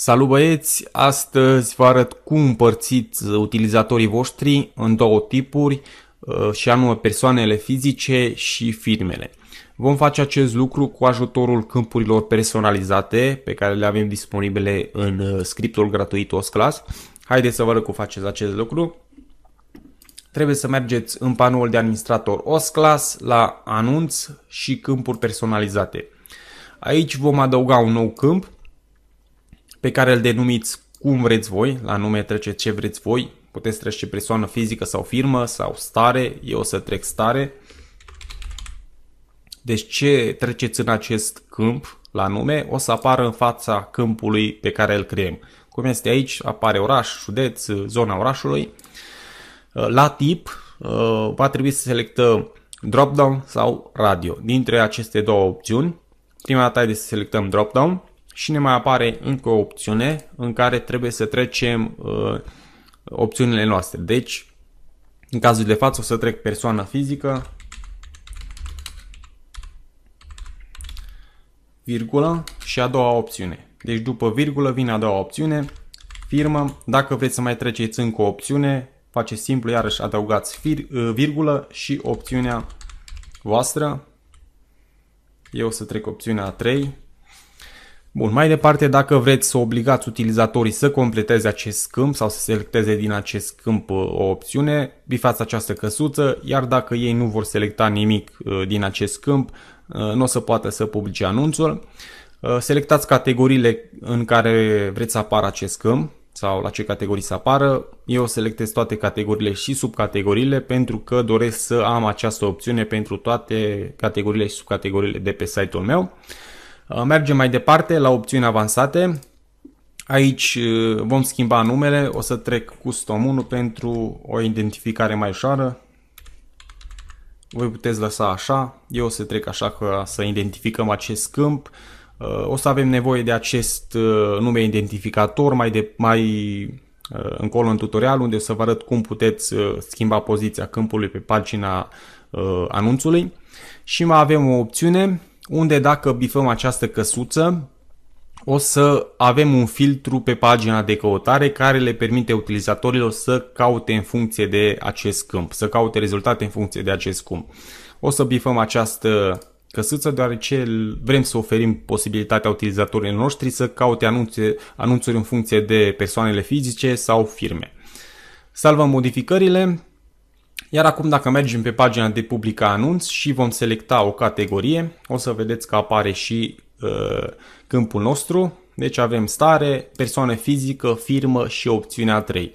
Salut băieți! Astăzi vă arăt cum împărțiți utilizatorii voștri în două tipuri uh, și anume persoanele fizice și firmele. Vom face acest lucru cu ajutorul câmpurilor personalizate pe care le avem disponibile în uh, scriptul gratuit OSCLAS. Haideți să vă arăt cum faceți acest lucru. Trebuie să mergeți în panoul de administrator OSCLAS la anunț și câmpuri personalizate. Aici vom adăuga un nou câmp pe care îl denumiți cum vreți voi, la nume trece ce vreți voi, puteți trece persoană fizică sau firmă sau stare, eu o să trec stare. Deci ce treceți în acest câmp la nume o să apară în fața câmpului pe care îl creăm. Cum este aici, apare oraș, județ, zona orașului. La tip uh, va trebui să selectăm drop-down sau radio. Dintre aceste două opțiuni, prima dată de să selectăm drop-down și ne mai apare încă o opțiune în care trebuie să trecem uh, opțiunile noastre. Deci, în cazul de față o să trec persoana fizică, virgulă și a doua opțiune. Deci după virgulă vine a doua opțiune, firmă. Dacă vreți să mai treceți încă o opțiune, faceți simplu, iarăși adăugați fir, uh, virgulă și opțiunea voastră. Eu o să trec opțiunea a 3 Bun, mai departe, dacă vreți să obligați utilizatorii să completeze acest câmp sau să selecteze din acest câmp uh, o opțiune, bifați această căsuță, iar dacă ei nu vor selecta nimic uh, din acest câmp, uh, nu o să poată să publice anunțul. Selectați categoriile în care vreți să apară acest câmp sau la ce categorii să apară. Eu selectez toate categoriile și subcategoriile pentru că doresc să am această opțiune pentru toate categoriile și subcategoriile de pe site-ul meu. Uh, mergem mai departe la opțiuni avansate. Aici uh, vom schimba numele, o să trec custom 1 pentru o identificare mai ușoară. Voi puteți lăsa așa, eu o să trec așa ca să identificăm acest câmp. Uh, o să avem nevoie de acest nume identificator mai, de, mai încolo în tutorial unde o să vă arăt cum puteți schimba poziția câmpului pe pagina anunțului. Și mai avem o opțiune unde dacă bifăm această căsuță, o să avem un filtru pe pagina de căutare care le permite utilizatorilor să caute în funcție de acest câmp, să caute rezultate în funcție de acest câmp. O să bifăm această căsuță deoarece vrem să oferim posibilitatea utilizatorilor noștri să caute anunțe, anunțuri în funcție de persoanele fizice sau firme. Salvăm modificările iar acum dacă mergem pe pagina de publica anunț și vom selecta o categorie, o să vedeți că apare și uh, câmpul nostru. Deci avem stare, persoană fizică, firmă și opțiunea 3.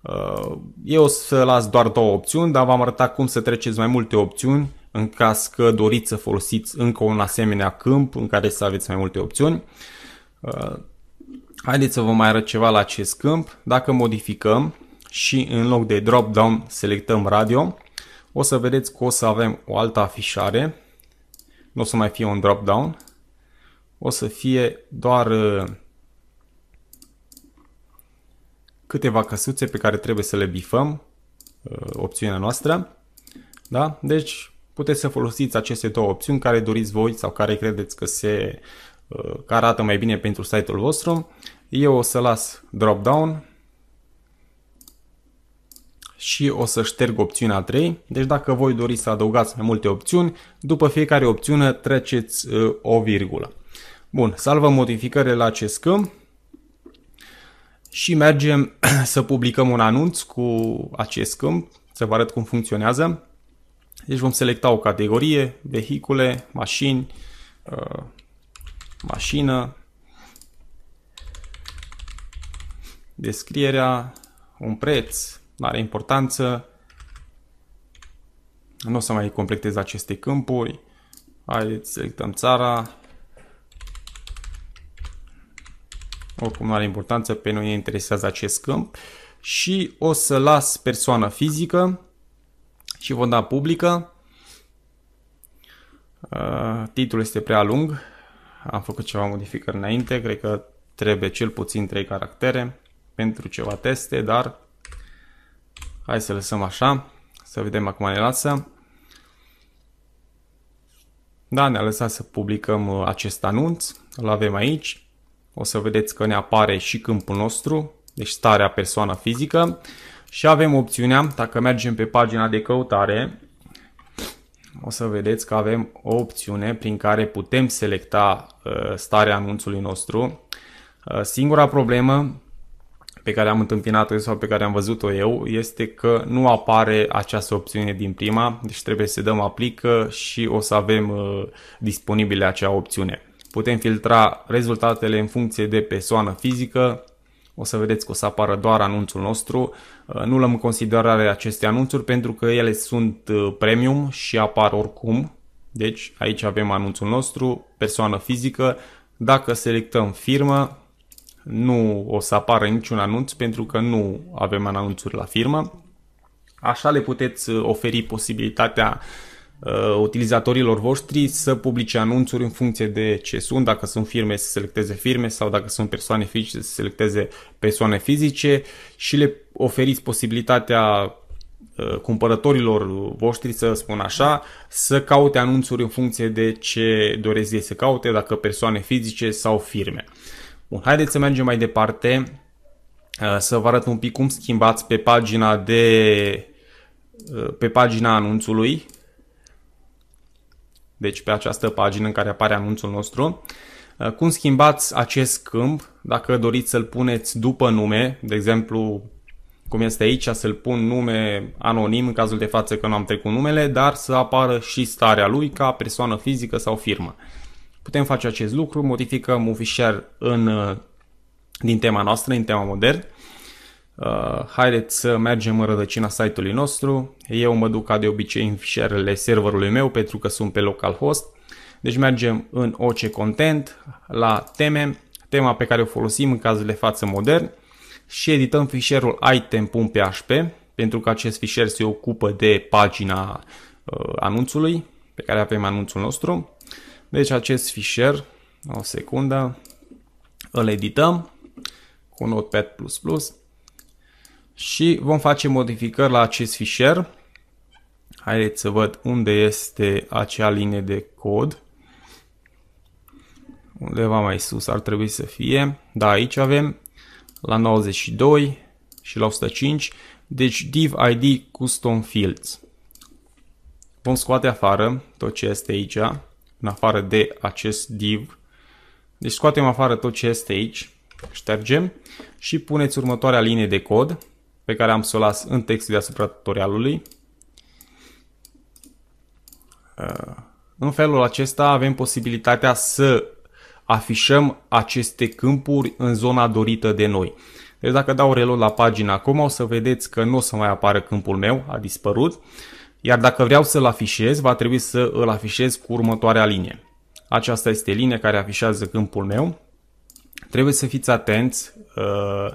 Uh, eu o să las doar două opțiuni, dar v-am arătat cum să treceți mai multe opțiuni în caz că doriți să folosiți încă un asemenea câmp în care să aveți mai multe opțiuni. Uh, Haideți să vă mai arăt ceva la acest câmp. Dacă modificăm, și în loc de drop-down selectăm radio, o să vedeți că o să avem o altă afișare, nu o să mai fie un drop-down, o să fie doar uh, câteva căsuțe pe care trebuie să le bifăm, uh, opțiunea noastră. Da? Deci puteți să folosiți aceste două opțiuni care doriți voi sau care credeți că se uh, că arată mai bine pentru site-ul vostru. Eu o să las drop-down și o să șterg opțiunea 3. Deci dacă voi doriți să adăugați mai multe opțiuni, după fiecare opțiune treceți uh, o virgulă. Bun, salvăm modificările la câmp și mergem să publicăm un anunț cu acest câmp, să vă arăt cum funcționează. Deci vom selecta o categorie, vehicule, mașini, uh, mașină, descrierea, un preț, nu are importanță. Nu o să mai completez aceste câmpuri. Haideți, selectăm țara. Oricum nu are importanță, pe noi ne interesează acest câmp. Și o să las persoană fizică și vom da publică. Uh, titlul este prea lung. Am făcut ceva modificări înainte, cred că trebuie cel puțin 3 caractere pentru ceva teste, dar Hai să lăsăm așa. Să vedem acum ne lasă. Da, ne-a lăsat să publicăm uh, acest anunț. Îl avem aici. O să vedeți că ne apare și câmpul nostru, deci starea persoană fizică. Și avem opțiunea, dacă mergem pe pagina de căutare, o să vedeți că avem o opțiune prin care putem selecta uh, starea anunțului nostru. Uh, singura problemă pe care am întâmpinat-o sau pe care am văzut-o eu este că nu apare această opțiune din prima, deci trebuie să dăm aplică și o să avem uh, disponibile acea opțiune. Putem filtra rezultatele în funcție de persoană fizică, o să vedeți că o să apară doar anunțul nostru. Uh, nu luăm în considerare aceste anunțuri pentru că ele sunt uh, premium și apar oricum. Deci aici avem anunțul nostru, persoană fizică. Dacă selectăm firmă, nu o să apară niciun anunț pentru că nu avem anunțuri la firmă. Așa le puteți uh, oferi posibilitatea uh, utilizatorilor voștri să publice anunțuri în funcție de ce sunt, dacă sunt firme să selecteze firme sau dacă sunt persoane fizice să selecteze persoane fizice și le oferiți posibilitatea uh, cumpărătorilor voștri, să spun așa, să caute anunțuri în funcție de ce doresc ei să caute, dacă persoane fizice sau firme. Bun, haideți să mergem mai departe, uh, să vă arăt un pic cum schimbați pe pagina de uh, pe pagina anunțului. Deci pe această pagină în care apare anunțul nostru. Uh, cum schimbați acest câmp, dacă doriți să-l puneți după nume, de exemplu, cum este aici, să-l pun nume anonim în cazul de față că nu am trecut numele, dar să apară și starea lui ca persoană fizică sau firmă. Putem face acest lucru, modificăm un fișier în, uh, din tema noastră, din tema modern. Uh, haideți să mergem în rădăcina site-ului nostru. Eu mă duc ca de obicei în fișierele serverului meu pentru că sunt pe localhost. Deci mergem în OC Content, la teme, tema pe care o folosim în cazul de față modern și edităm fișierul item.php pentru că acest fișier se ocupă de pagina uh, anunțului pe care avem anunțul nostru. Deci acest fișier, o secundă, îl edităm cu Notepad++ și vom face modificări la acest fișier. Haideți să văd unde este acea linie de cod. Undeva mai sus ar trebui să fie. Da, aici avem la 92 și la 105. Deci div ID custom fields. Vom scoate afară tot ce este aici în afară de acest div. Deci scoatem afară tot ce este aici, ștergem și puneți următoarea linie de cod pe care am să o las în textul deasupra tutorialului. Uh, în felul acesta avem posibilitatea să afișăm aceste câmpuri în zona dorită de noi. Deci dacă dau reload la pagina acum o să vedeți că nu o să mai apară câmpul meu, a dispărut iar dacă vreau să-l afișez, va trebui să îl afișez cu următoarea linie. Aceasta este linia care afișează câmpul meu. Trebuie să fiți atenți uh,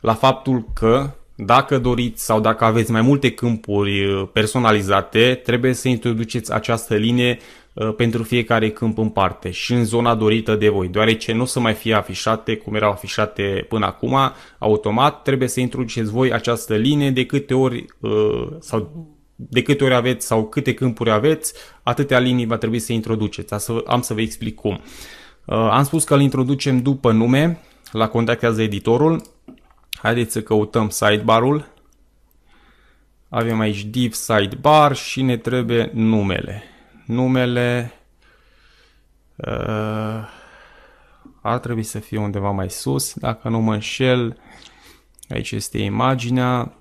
la faptul că dacă doriți sau dacă aveți mai multe câmpuri uh, personalizate, trebuie să introduceți această linie uh, pentru fiecare câmp în parte și în zona dorită de voi, deoarece nu o să mai fie afișate cum erau afișate până acum, automat trebuie să introduceți voi această linie de câte ori uh, sau de câte ori aveți sau câte câmpuri aveți, atâtea linii va trebui să introduceți. Am să vă explic cum. Uh, am spus că îl introducem după nume, la contactează editorul. Haideți să căutăm sidebar-ul. Avem aici div sidebar și ne trebuie numele. Numele uh, ar trebui să fie undeva mai sus, dacă nu mă înșel. Aici este imaginea,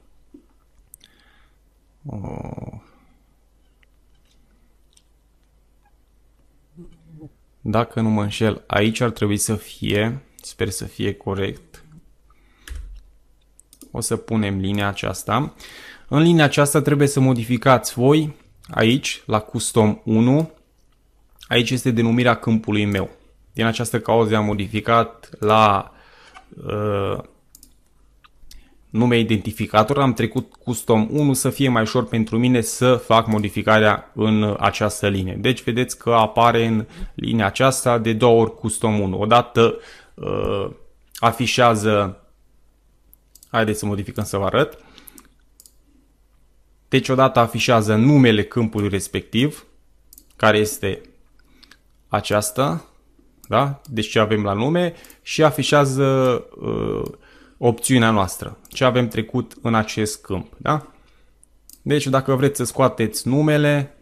Oh. Dacă nu mă înșel, aici ar trebui să fie, sper să fie corect. O să punem linia aceasta. În linia aceasta trebuie să modificați voi aici, la custom 1. Aici este denumirea câmpului meu. Din această cauză am modificat la uh, nume identificator, am trecut custom 1 să fie mai ușor pentru mine să fac modificarea în această linie. Deci vedeți că apare în linia aceasta de două ori custom 1. Odată uh, afișează, haideți să modificăm să vă arăt, deci odată afișează numele câmpului respectiv, care este aceasta, da? deci ce avem la nume, și afișează uh, opțiunea noastră, ce avem trecut în acest câmp, da? Deci dacă vreți să scoateți numele,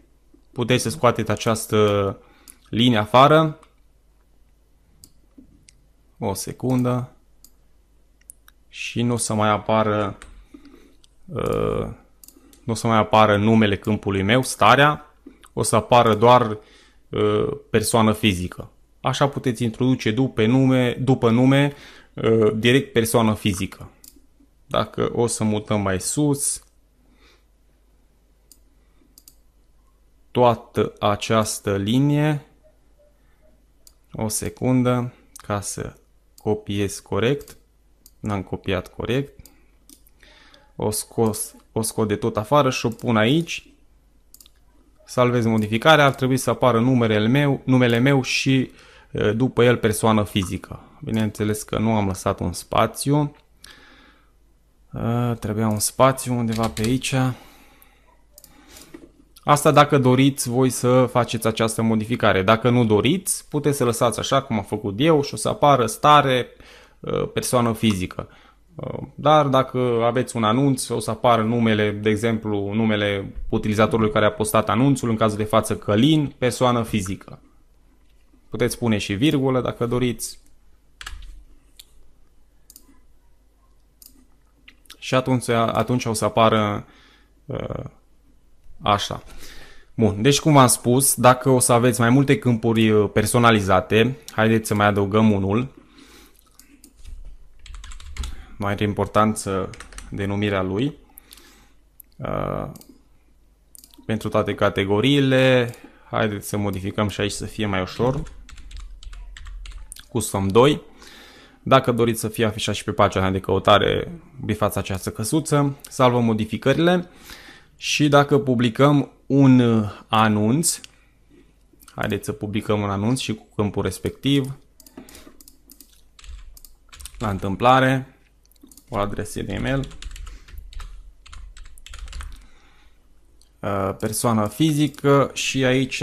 puteți să scoateți această linie afară. O secundă. Și nu o să mai apară uh, nu o să mai apară numele câmpului meu, starea, o să apară doar uh, persoană fizică. Așa puteți introduce după nume, după nume Uh, direct persoană fizică. Dacă o să mutăm mai sus, toată această linie, o secundă, ca să copiez corect, n-am copiat corect, o, scos, o scot de tot afară și o pun aici, salvez modificarea, ar trebui să apară numerele meu, numele meu și uh, după el persoană fizică. Bineînțeles că nu am lăsat un spațiu. trebuia un spațiu undeva pe aici. Asta dacă doriți voi să faceți această modificare. Dacă nu doriți, puteți să lăsați așa cum am făcut eu și o să apară stare persoană fizică. Dar dacă aveți un anunț, o să apară numele, de exemplu, numele utilizatorului care a postat anunțul, în cazul de față Călin, persoană fizică. Puteți pune și virgulă dacă doriți. Și atunci, atunci o să apară uh, așa. Bun, deci cum v-am spus, dacă o să aveți mai multe câmpuri uh, personalizate, haideți să mai adăugăm unul. Mai are importanță denumirea lui. Uh, pentru toate categoriile, haideți să modificăm și aici să fie mai ușor. Custom 2. Dacă doriți să fie afișat și pe pagina de căutare, bifați această căsuță, salvăm modificările și dacă publicăm un anunț, haideți să publicăm un anunț și cu câmpul respectiv, la întâmplare, o adresă de e-mail, uh, persoană fizică și aici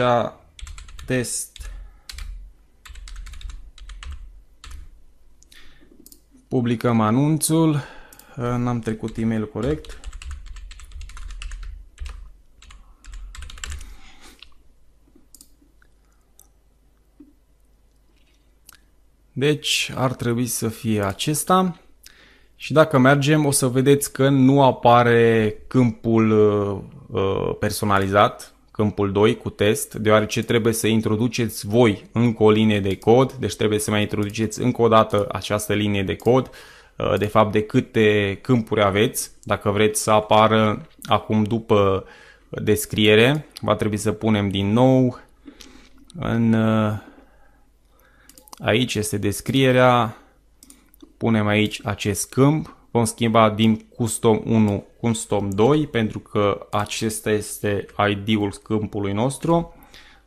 test Publicăm anunțul. Uh, n-am trecut e-mail corect. Deci ar trebui să fie acesta. Și dacă mergem o să vedeți că nu apare câmpul uh, uh, personalizat câmpul 2 cu test, deoarece trebuie să introduceți voi încă o linie de cod, deci trebuie să mai introduceți încă o dată această linie de cod, uh, de fapt de câte câmpuri aveți, dacă vreți să apară acum după descriere, va trebui să punem din nou în uh, aici este descrierea, punem aici acest câmp vom schimba din custom 1 custom 2 pentru că acesta este ID-ul câmpului nostru.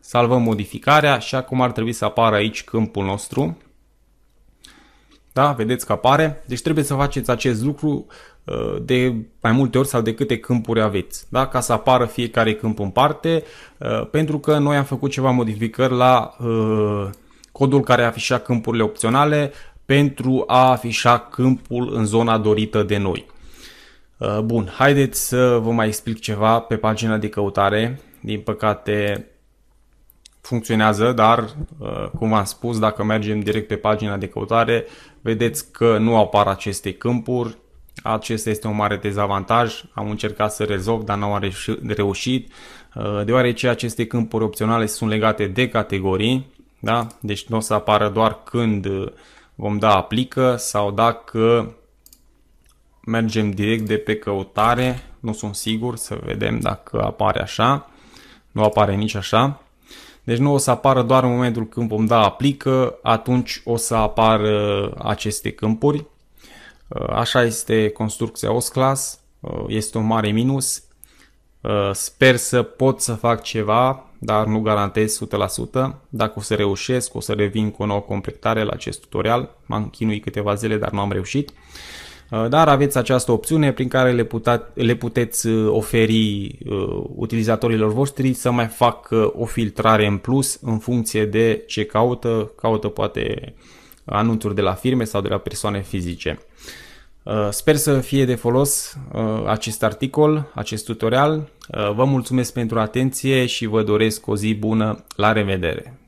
Salvăm modificarea și acum ar trebui să apară aici câmpul nostru. Da? Vedeți că apare. Deci trebuie să faceți acest lucru uh, de mai multe ori sau de câte câmpuri aveți, da? ca să apară fiecare câmp în parte, uh, pentru că noi am făcut ceva modificări la uh, codul care afișa câmpurile opționale, pentru a afișa câmpul în zona dorită de noi. Uh, bun, haideți să vă mai explic ceva pe pagina de căutare. Din păcate funcționează, dar uh, cum v am spus, dacă mergem direct pe pagina de căutare, vedeți că nu apar aceste câmpuri. Acesta este un mare dezavantaj. Am încercat să rezolv, dar n-am reușit, uh, deoarece aceste câmpuri opționale sunt legate de categorii, da? deci nu o să apară doar când uh, vom da aplică sau dacă mergem direct de pe căutare, nu sunt sigur să vedem dacă apare așa, nu apare nici așa. Deci nu o să apară doar în momentul când vom da aplică, atunci o să apară aceste câmpuri. Uh, așa este construcția OSCLAS, uh, este un mare minus. Uh, sper să pot să fac ceva dar nu garantez 100%. Dacă o să reușesc, o să revin cu o nouă completare la acest tutorial. M-am chinuit câteva zile, dar nu am reușit. Uh, dar aveți această opțiune prin care le, puta, le puteți uh, oferi uh, utilizatorilor voștri să mai fac o filtrare în plus în funcție de ce caută. Caută poate anunțuri de la firme sau de la persoane fizice. Uh, sper să fie de folos uh, acest articol, acest tutorial. Uh, vă mulțumesc pentru atenție și vă doresc o zi bună. La revedere!